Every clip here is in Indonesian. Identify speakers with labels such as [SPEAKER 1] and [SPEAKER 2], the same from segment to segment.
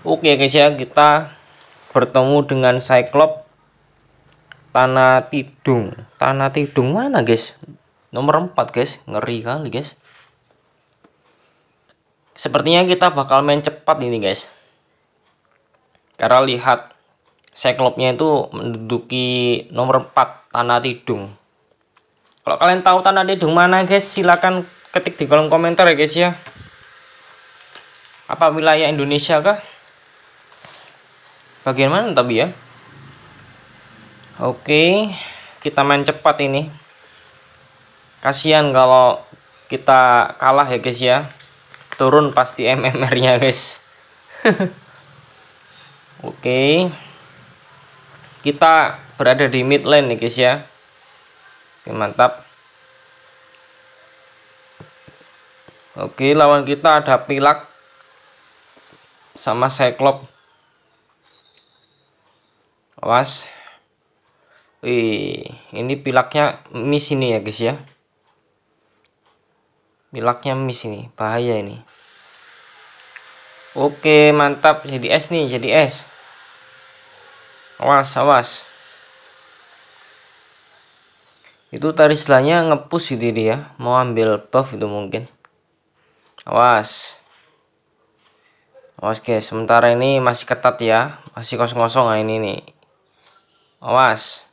[SPEAKER 1] Oke guys ya kita bertemu dengan Cyclop Tanah Tidung Tanah Tidung mana guys nomor 4 guys ngeri kali guys sepertinya kita bakal main cepat ini guys karena lihat Cyclopnya itu menduduki nomor 4 Tanah Tidung kalau kalian tahu Tanah Tidung mana guys silahkan ketik di kolom komentar ya guys ya apa wilayah Indonesia kah bagian mana tapi ya oke kita main cepat ini kasihan kalau kita kalah ya guys ya turun pasti MMR nya guys oke kita berada di mid lane nih guys ya oke mantap oke lawan kita ada pilak sama cyclop awas wih ini pilaknya miss ini ya guys ya pilaknya miss ini bahaya ini oke mantap jadi S nih jadi S awas awas itu tadi istilahnya ngepus gitu dia ya. mau ambil buff itu mungkin awas awas guys sementara ini masih ketat ya masih kosong-kosong nah ini nih Awas.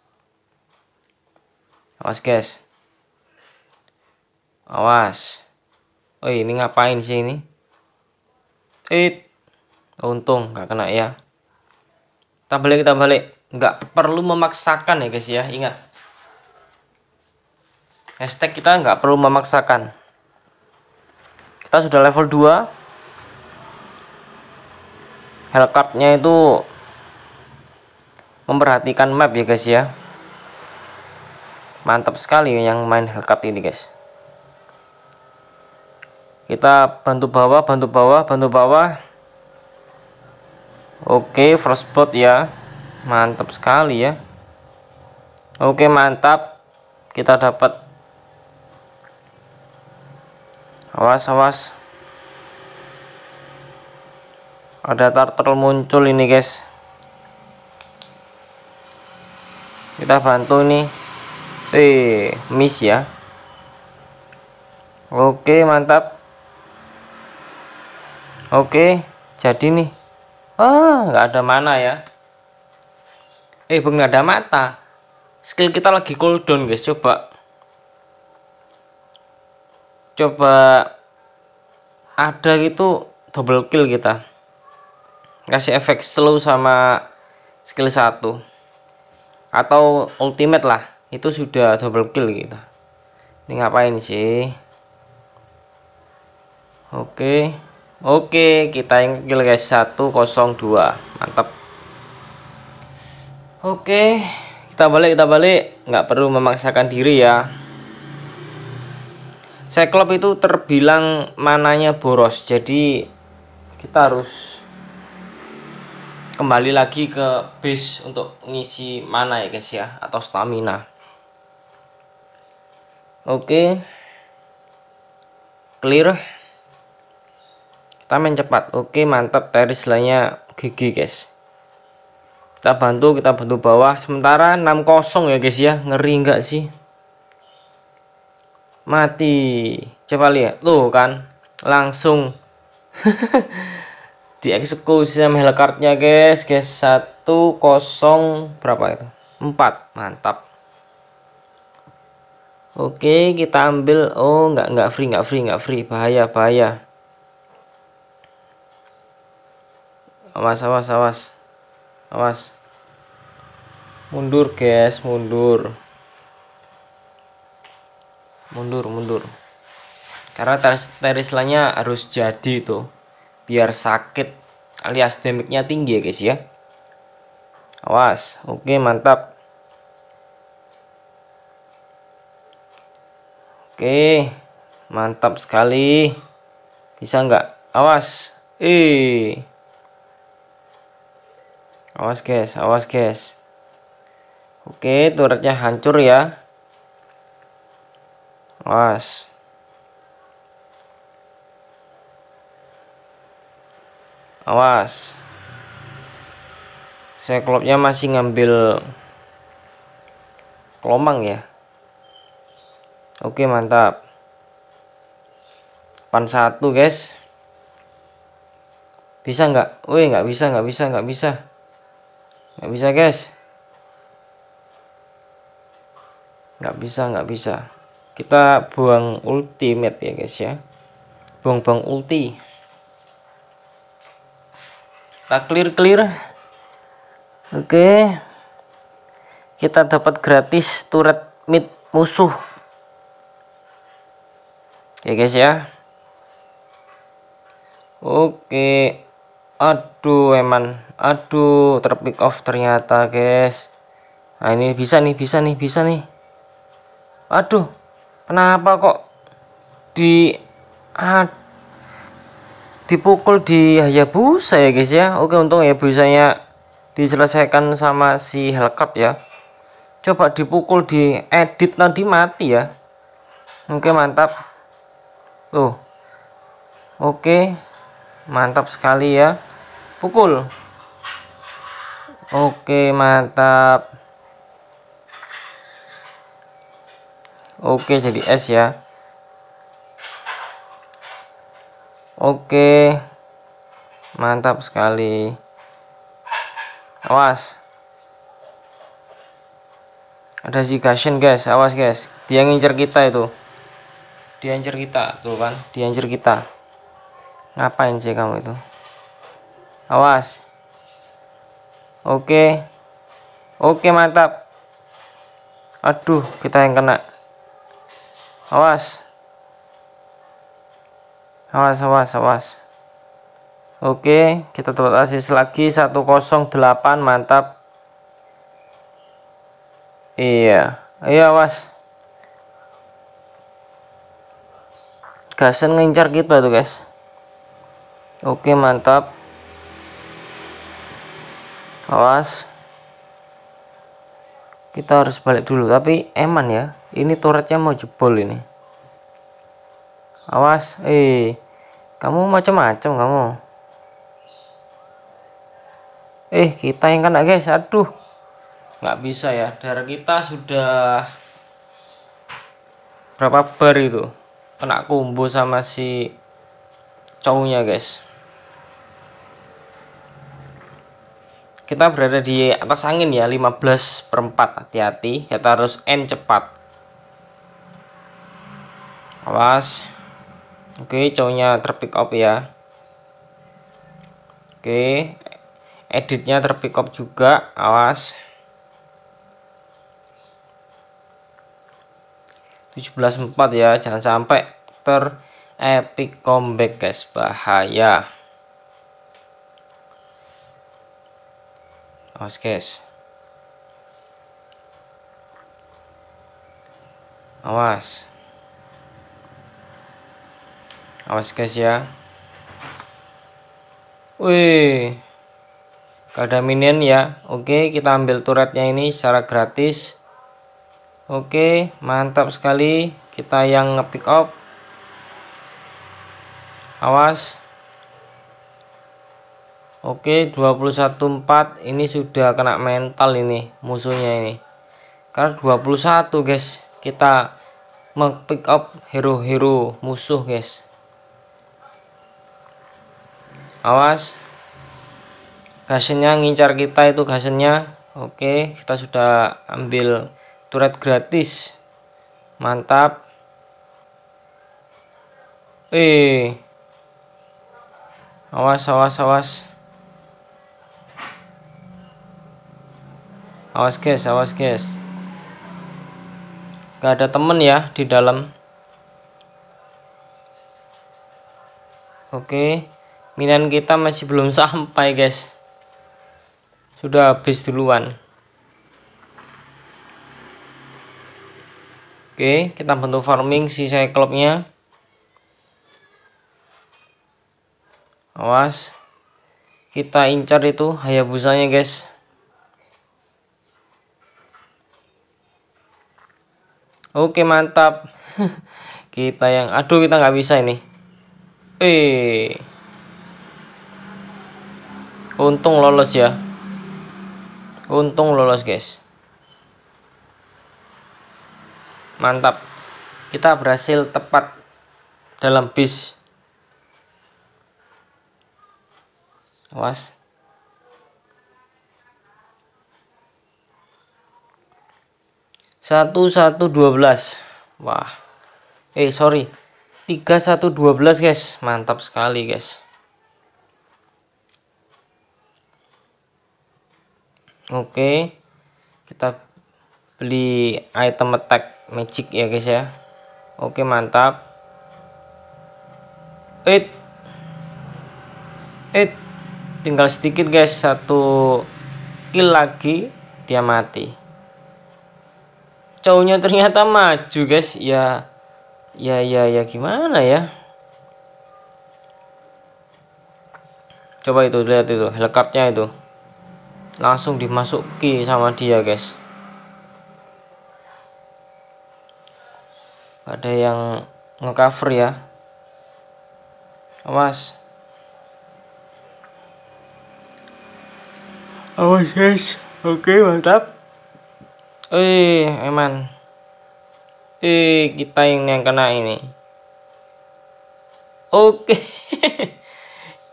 [SPEAKER 1] Awas, guys. Awas. Oh, ini ngapain sih ini? It. Untung nggak kena ya. Kita balik, kita balik. Nggak perlu memaksakan ya, guys ya. Ingat. Hashtag kita nggak perlu memaksakan. Kita sudah level 2. Hellcardnya itu memperhatikan map ya guys ya mantap sekali yang main Hellcat ini guys kita bantu bawah bantu bawah bantu bawah oke first spot ya mantap sekali ya oke mantap kita dapat awas awas ada turtle muncul ini guys kita bantu nih eh miss ya oke mantap oke jadi nih ah nggak ada mana ya eh bukan ada mata skill kita lagi cooldown guys coba coba ada gitu double kill kita kasih efek slow sama skill satu atau ultimate lah itu sudah double kill kita gitu. ini ngapain sih oke oke kita yang kill guys 102 mantap oke kita balik kita balik nggak perlu memaksakan diri ya klub itu terbilang mananya boros jadi kita harus kembali lagi ke base untuk ngisi mana ya guys ya atau stamina oke okay. clear kita main cepat oke okay, mantap dari lainnya gigi guys kita bantu kita bantu bawah sementara 6-0 ya guys ya ngeri enggak sih mati coba lihat tuh kan langsung dieksekusi sama helikartnya, guys guys 10 berapa itu empat, mantap Oke kita ambil oh nggak nggak free nggak free nggak free bahaya bahaya awas awas awas awas mundur guys mundur mundur mundur karena teris, lainnya harus jadi tuh biar sakit alias damage-nya tinggi ya guys ya awas oke mantap oke mantap sekali bisa nggak awas eh awas guys awas guys oke turretnya hancur ya awas awas saya klopnya masih ngambil kelomang ya oke mantap pan satu guys bisa nggak woi nggak bisa nggak bisa nggak bisa nggak bisa guys nggak bisa nggak bisa kita buang ultimate ya guys ya buang-buang ulti kita clear clear oke okay. kita dapat gratis turret mid musuh oke ya, okay guys ya oke okay. aduh eman aduh terpick off ternyata guys nah ini bisa nih bisa nih bisa nih aduh kenapa kok di aduh dipukul di Hayabusa saya guys ya oke untung ya bisanya diselesaikan sama si Hellcat ya coba dipukul di edit nanti mati ya oke mantap tuh oke mantap sekali ya pukul oke mantap oke jadi S ya Oke. Mantap sekali. Awas. Ada si Gashin, guys. Awas, guys. Dia ngincer kita itu. Dia ngincer kita, tuh kan. Dia ngincer kita. Ngapain sih kamu itu? Awas. Oke. Oke, mantap. Aduh, kita yang kena. Awas awas awas awas oke kita dapat asis lagi 108 mantap iya iya awas gasen ngincar kita gitu, tuh guys oke mantap awas kita harus balik dulu tapi eman ya ini turretnya mau jebol ini Awas, eh. Kamu macam-macam kamu. Eh, kita yang kena, guys. Aduh. nggak bisa ya. Darah kita sudah berapa bar itu? Kena kumbu sama si cowoknya, guys. Kita berada di atas angin ya, 15 per 4. Hati-hati, kita harus end cepat. Awas. Oke, cowoknya terpick up ya. Oke, editnya terpick up juga, awas. 17.4 ya, jangan sampai ter epic comeback guys, bahaya. Awas guys. Awas awas guys ya wih gak ada minion ya oke kita ambil turretnya ini secara gratis oke mantap sekali kita yang ngepick up awas oke 214 ini sudah kena mental ini musuhnya ini karena 21 guys kita ngepick up hero-hero musuh guys awas gasennya ngincar kita itu gasennya oke kita sudah ambil turret gratis mantap eh awas awas awas awas guys awas guys gak ada temen ya di dalam oke minan kita masih belum sampai guys sudah habis duluan oke kita bentuk farming si cyclopnya awas kita incar itu hayabusanya guys oke mantap kita yang aduh kita nggak bisa ini eh untung lolos ya untung lolos guys mantap kita berhasil tepat dalam bis Was, satu satu dua belas wah eh sorry tiga satu dua belas guys mantap sekali guys oke kita beli item attack magic ya guys ya oke mantap it it tinggal sedikit guys satu kill lagi dia mati cowoknya ternyata maju guys ya ya ya ya gimana ya coba itu lihat itu helikopternya itu langsung dimasuki sama dia guys ada yang ngecover ya awas awas guys oke mantap eh eman eh kita yang yang kena ini oke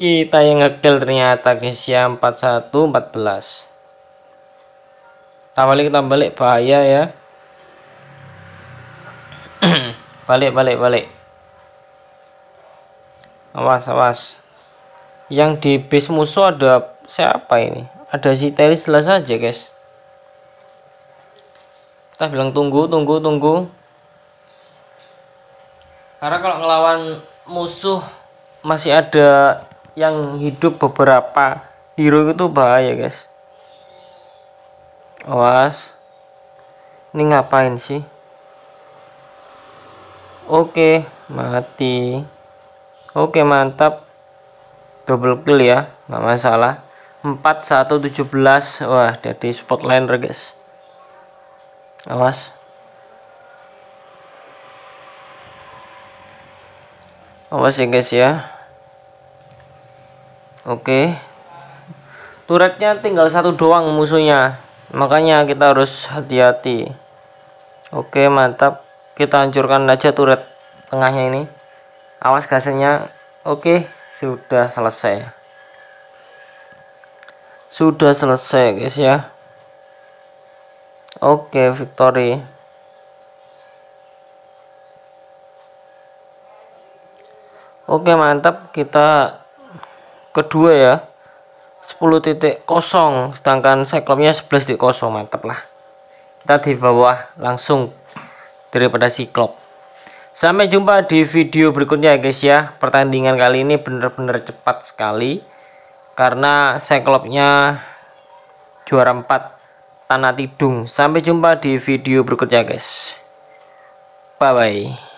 [SPEAKER 1] kita yang ngekill ternyata guys ya 41 14 kita balik kita balik bahaya ya balik balik balik awas awas yang di base musuh ada siapa ini ada si Teris lah saja guys kita bilang tunggu tunggu tunggu karena kalau ngelawan musuh masih ada yang hidup beberapa hero itu bahaya guys awas ini ngapain sih oke mati oke mantap double kill ya nggak masalah 4117 wah jadi spot spotlight guys awas awas ya guys ya Oke. Turretnya tinggal satu doang musuhnya. Makanya kita harus hati-hati. Oke, mantap. Kita hancurkan aja turret tengahnya ini. Awas gasnya. Oke, sudah selesai. Sudah selesai, guys ya. Oke, victory. Oke mantap kita kedua ya titik kosong, sedangkan cyclopnya 11.0 mantap lah kita di bawah langsung daripada siklop. sampai jumpa di video berikutnya ya guys ya pertandingan kali ini benar-benar cepat sekali karena cyclopnya juara 4 tanah tidung sampai jumpa di video berikutnya ya guys bye bye